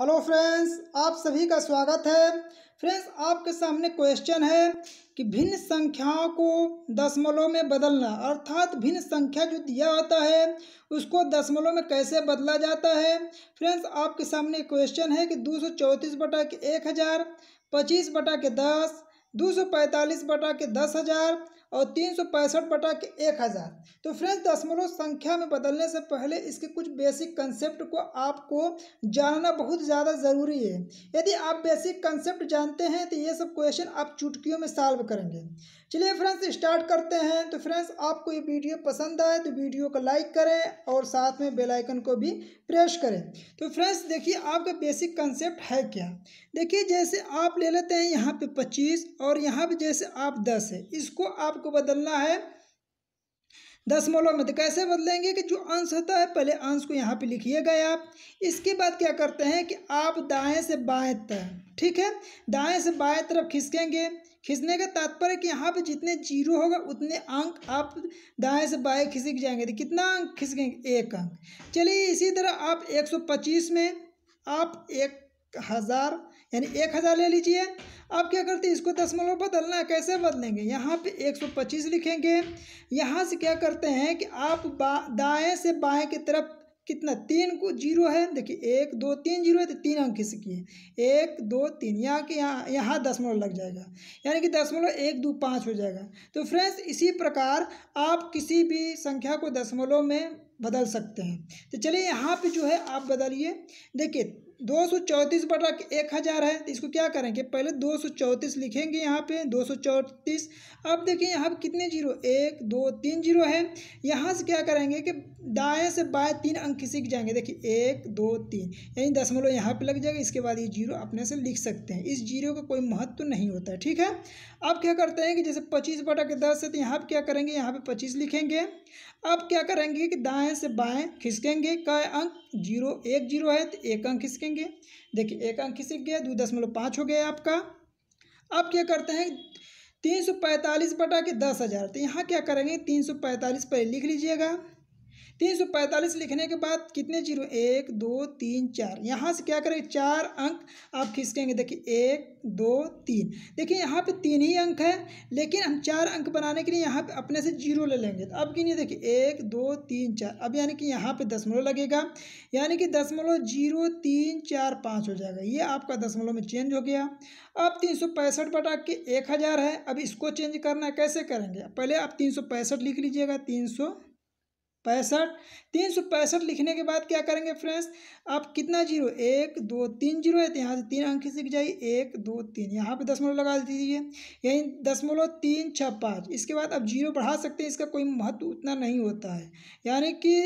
hello friends आप सभी का स्वागत है फ्रेंड्स आपके सामने क्वेश्चन है कि भिन्न संख्याओं को दशमलव में बदलना अर्थात भिन्न संख्या जो दिया होता है उसको दशमलव में कैसे बदला जाता है फ्रेंड्स आपके सामने क्वेश्चन है कि दो सौ चौंतीस बटा के एक हज़ार पच्चीस बटा के दस दो सौ पैंतालीस बटा के दस हज़ार और तीन सौ पैंसठ बटा के एक हज़ार तो फ्रेंड्स दशमलव संख्या में बदलने से पहले इसके कुछ बेसिक कंसेप्ट को आपको जानना बहुत ज़्यादा ज़रूरी है यदि आप बेसिक कंसेप्ट जानते हैं तो ये सब क्वेश्चन आप चुटकियों में सॉल्व करेंगे चलिए फ्रेंड्स स्टार्ट करते हैं तो फ्रेंड्स आपको ये वीडियो पसंद आए तो वीडियो को लाइक करें और साथ में बेलाइकन को भी प्रेस करें तो फ्रेंड्स देखिए आपका बेसिक कंसेप्ट है क्या देखिए जैसे आप ले लेते हैं यहाँ पे पच्चीस और यहाँ भी जैसे आप दस है इसको आपको बदलना है दशमलव में तो कैसे बदलेंगे कि जो अंश होता है पहले अंश को यहाँ पे लिखिएगा आप इसके बाद क्या करते हैं कि आप दाएं से बाएं तरफ ठीक है दाएं से बाएं तरफ खिसकेंगे खिसने का तात्पर्य कि यहाँ पे जितने जीरो होगा उतने अंक आप दाएं से बाएं खिसक जाएंगे तो कितना अंक खिसकेंगे एक अंक चलिए इसी तरह आप एक में आप एक हज़ार यानी एक हज़ार ले लीजिए अब क्या करते हैं इसको दशमलव बदलना है कैसे बदलेंगे यहाँ पे 125 लिखेंगे यहाँ से क्या करते हैं कि आप दाएं दाएँ से बाएँ की तरफ कितना तीन को जीरो है देखिए एक दो तीन जीरो है तो तीन अंक की है एक दो तीन यहाँ के यहाँ यहाँ दसमलव लग जाएगा यानी कि दसमलव एक दो पाँच हो जाएगा तो फ्रेंड्स इसी प्रकार आप किसी भी संख्या को दसमलव में बदल सकते हैं तो चलिए यहाँ पे जो है आप बदलिए देखिए दो सौ चौंतीस बटा एक हज़ार है तो इसको क्या करेंगे पहले दो सौ चौंतीस लिखेंगे यहाँ पे दो सौ चौंतीस अब देखिए यहाँ पर कितने जीरो एक दो तीन जीरो है यहाँ से क्या करेंगे कि दाएं से बाएं तीन अंक सीख जाएंगे देखिए एक दो तीन यानी दशमलव यहाँ पे लग जाएगा इसके बाद ये जीरो अपने से लिख सकते हैं इस जीरो का को कोई महत्व तो नहीं होता है ठीक है अब क्या करते हैं कि जैसे पच्चीस बटा के दस है तो यहाँ पर क्या करेंगे यहाँ पर पच्चीस लिखेंगे अब क्या करेंगे कि दाएँ दाएं से बाएं खिसकेंगे का अंक जीरो एक जीरो है तो एक अंक खिसकेंगे देखिए एक अंक खिसक गया दो दशमलव पाँच हो गया आपका अब क्या करते हैं तीन सौ पैंतालीस बटा के दस हज़ार तो यहाँ क्या करेंगे तीन सौ पैंतालीस पर लिख लीजिएगा तीन सौ पैंतालीस लिखने के बाद कितने जीरो एक दो तीन चार यहाँ से क्या करेंगे चार अंक आप खिसकेंगे देखिए एक दो तीन देखिए यहाँ पे तीन ही अंक है लेकिन हम चार अंक बनाने के लिए यहाँ पे अपने से जीरो ले लेंगे तो अब गिनिए देखिए एक दो तीन चार अब यानी कि यहाँ पे दशमलव लगेगा यानी कि दशमलव जीरो तीन चार पाँच हो जाएगा ये आपका दशमलव में चेंज हो गया अब तीन सौ पैंसठ बटा के एक हज़ार है अब इसको चेंज करना है कैसे करेंगे पहले आप तीन सौ पैंसठ लिख लीजिएगा तीन सौ पैंसठ तीन सौ पैंसठ लिखने के बाद क्या करेंगे फ्रेंड्स आप कितना जीरो एक दो तीन जीरो है तो यहाँ से तीन अंक सीख जाइए एक दो तीन यहाँ पे दसमलव लगा दीजिए यही दसमलव तीन छः पाँच इसके बाद आप जीरो बढ़ा सकते हैं इसका कोई महत्व उतना नहीं होता है यानी कि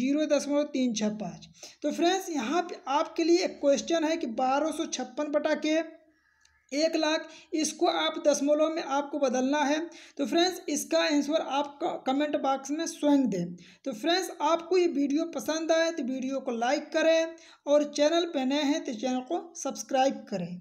जीरो दसमलव तीन छः पाँच तो फ्रेंड्स यहाँ पर आपके लिए एक क्वेश्चन है कि बारह सौ छप्पन बटा के एक लाख इसको आप दशमलव में आपको बदलना है तो फ्रेंड्स इसका आंसर आप कमेंट बॉक्स में स्वयं दें तो फ्रेंड्स आपको ये वीडियो पसंद आए तो वीडियो को लाइक करें और चैनल पर नए हैं तो चैनल को सब्सक्राइब करें